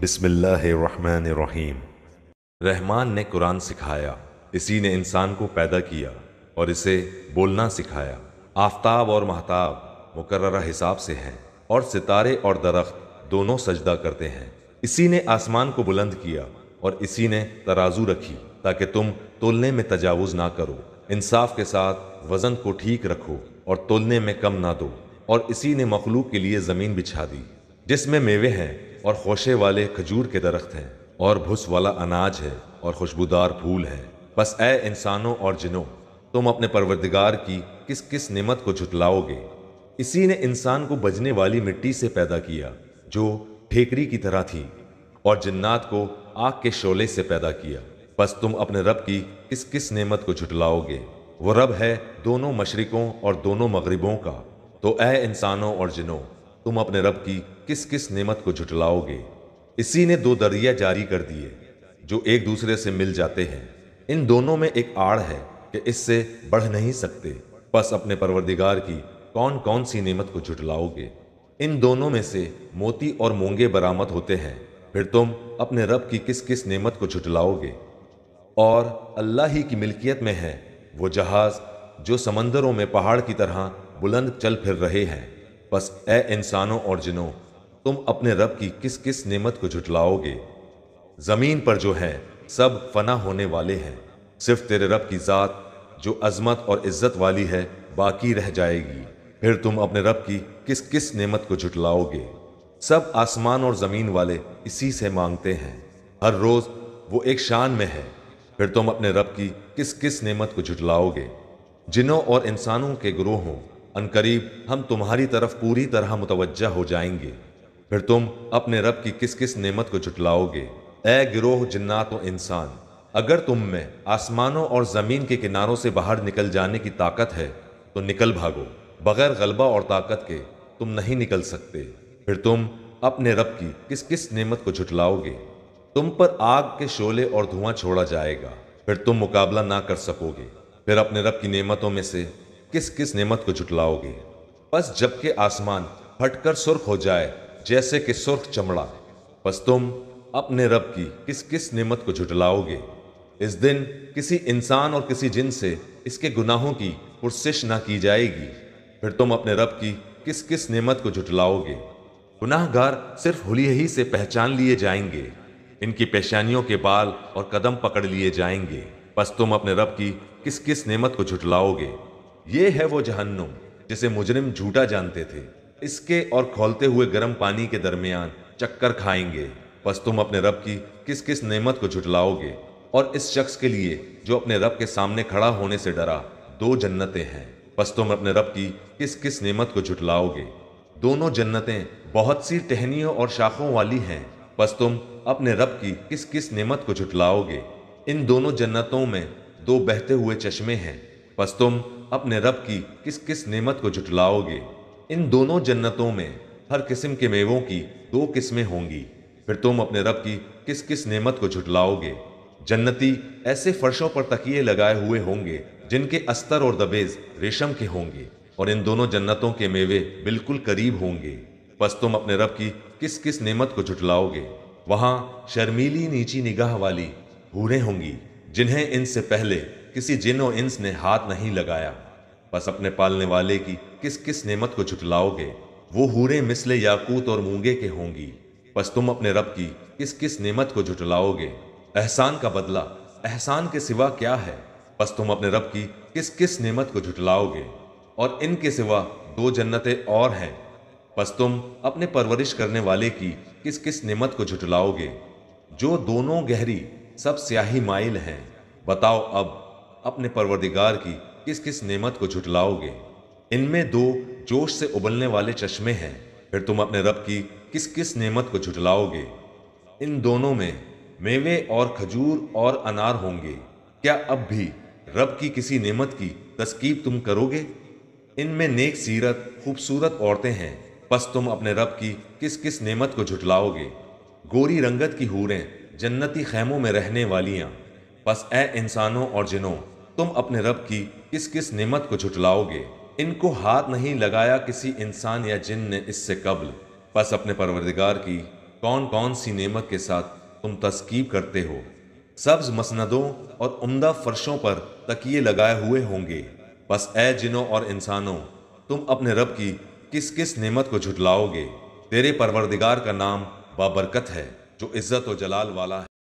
बिस्मिल्लाहिर्रहमानिर्रहीम रहमान ने कुरान सिखाया इसी ने इंसान को पैदा किया और इसे बोलना सिखाया आफ्ताब और महताब मुकर्र हिसाब से हैं और सितारे और दरख्त दोनों सजदा करते हैं इसी ने आसमान को बुलंद किया और इसी ने तराजू रखी ताकि तुम तोलने में तजावुज ना करो इंसाफ के साथ वज़न को ठीक रखो और तोलने में कम ना दो और इसी ने मखलूक के लिए ज़मीन बिछा दी जिसमें मेवे हैं और होशे वाले खजूर के दरख्त हैं और भुस वाला अनाज है और खुशबूदार फूल है बस ए इंसानों और जिनों तुम अपने परवरदिगार की किस किस नेमत को झुटलाओगे इसी ने इंसान को बजने वाली मिट्टी से पैदा किया जो ठेकरी की तरह थी और जन्नात को आग के शोले से पैदा किया बस तुम अपने रब की किस किस नेमत को झुटलाओगे वो रब है दोनों मशरक़ों और दोनों मगरबों का तो ए इंसानों और जिनों तुम अपने रब की किस किस नेमत को झुटलाओगे इसी ने दो दरिया जारी कर दिए जो एक दूसरे से मिल जाते हैं इन दोनों में एक आड़ है कि इससे बढ़ नहीं सकते बस अपने परवरदिगार की कौन कौन सी नेमत को झुटलाओगे इन दोनों में से मोती और मूंगे बरामद होते हैं फिर तुम अपने रब की किस किस नेमत को झुटलाओगे और अल्लाह ही की मिल्कियत में है वो जहाज़ जो समंदरों में पहाड़ की तरह बुलंद चल फिर रहे हैं बस ए इंसानों और जिनों तुम अपने रब की किस किस नेमत को झुटलाओगे ज़मीन पर जो है सब फना होने वाले हैं सिर्फ तेरे रब की ज़ात जो अजमत और इज्जत वाली है बाकी रह जाएगी फिर तुम अपने रब की किस किस नेमत को झुटलाओगे सब आसमान और ज़मीन वाले इसी से मांगते हैं हर रोज़ वो एक शान में है फिर तुम अपने रब की किस किस नेमत को झुटलाओगे जिनों और इंसानों के हों अनकरीब हम तुम्हारी तरफ पूरी तरह मुतवज हो जाएंगे फिर तुम अपने रब की किस किस नेमत को जुटलाओगे ए गिरोह जिन्ना तो इंसान अगर तुम में आसमानों और ज़मीन के किनारों से बाहर निकल जाने की ताकत है तो निकल भागो बगैर गलबा और ताकत के तुम नहीं निकल सकते फिर तुम अपने रब की किस किस नेमत को झुटलाओगे तुम पर आग के शोले और धुआं छोड़ा जाएगा फिर तुम मुकाबला ना कर सकोगे फिर अपने रब की नेमतों में से किस किस नेमत को जुटलाओगे बस जबकि आसमान फटकर सुर्ख हो जाए जैसे कि सुर्ख चमड़ा बस तुम अपने रब की किस किस नेमत को जुटलाओगे इस दिन किसी इंसान और किसी जिन से इसके गुनाहों की पुरसिश ना की जाएगी फिर तुम अपने रब की किस किस नेमत को जुटलाओगे गुनाहगार सिर्फ हुलिये ही से पहचान लिए जाएंगे इनकी पेशानियों के बाल और कदम पकड़ लिए जाएंगे बस तुम अपने रब की किस किस नेमत को जुटलाओगे ये है वो जहन्नुम जिसे मुजरिम झूठा जानते थे इसके और खोलते हुए गर्म पानी के दरमियान चक्कर खाएंगे बस तुम अपने रब की किस किस नेमत को झुटलाओगे और इस शख्स के लिए जो अपने रब के सामने खड़ा होने से डरा दो जन्नतें हैं बस तुम अपने रब की किस किस नेमत को झुटलाओगे दोनों जन्नतें बहुत सी टहनियों और शाखों वाली हैं बस तुम अपने रब की किस किस नेमत को झुटलाओगे इन दोनों जन्नतों में दो बहते हुए चश्मे हैं बस तुम अपने रब की किस किस नेमत को जुटलाओगे इन दोनों जन्नतों में हर किस्म के मेवों की दो किस्में होंगी फिर तुम अपने रब की किस किस नेमत को झुटलाओगे जन्नती ऐसे फर्शों पर तकिए लगाए हुए होंगे जिनके अस्तर और दबेज रेशम के होंगे और इन दोनों जन्नतों के मेवे बिल्कुल करीब होंगे बस तुम अपने रब की किस किस नेमत को झुटलाओगे वहाँ शर्मीली नीची निगाह वाली भूरें होंगी जिन्हें इनसे पहले किसी जिन इंस ने हाथ नहीं लगाया बस अपने पालने वाले की किस किस नेमत को झुटलाओगे वो हूरे मिसले याकूत और मूंगे के होंगी बस तुम अपने रब की किस किस नेमत को झुटलाओगे एहसान का बदला एहसान के सिवा क्या है बस तुम अपने रब की किस किस नेमत को झुटलाओगे और इनके सिवा दो जन्नतें और हैं बस तुम अपने परवरिश करने वाले की किस किस नेमत को झुटलाओगे जो दोनों गहरी सब स्याही माइल हैं बताओ अब अपने परवरदिगार की किस किस नेमत को झुटलाओगे इनमें दो जोश से उबलने वाले चश्मे हैं फिर तुम अपने रब की किस किस नेमत को झुटलाओगे इन दोनों में मेवे और खजूर और अनार होंगे क्या अब भी रब की किसी नेमत की तस्कीब तुम करोगे इनमें नेक सीरत खूबसूरत औरतें हैं बस तुम अपने रब की किस किस नेमत को झुटलाओगे गोरी रंगत की हूरें जन्नती खैमों में रहने वालियाँ बस ए इंसानों और जिनों तुम अपने रब की किस किस नेमत को झुटलाओगे इनको हाथ नहीं लगाया किसी इंसान या जिन ने इससे कबल बस अपने परवरदिगार की कौन कौन सी नेमत के साथ तुम तस्कीब करते हो सब्ज मसनदों और उम्दा फर्शों पर तकिए लगाए हुए होंगे बस ए जिनों और इंसानों तुम अपने रब की किस किस नेमत को झुटलाओगे तेरे परवरदिगार का नाम बाबरकत है जो इज़्ज़त व जलाल वाला है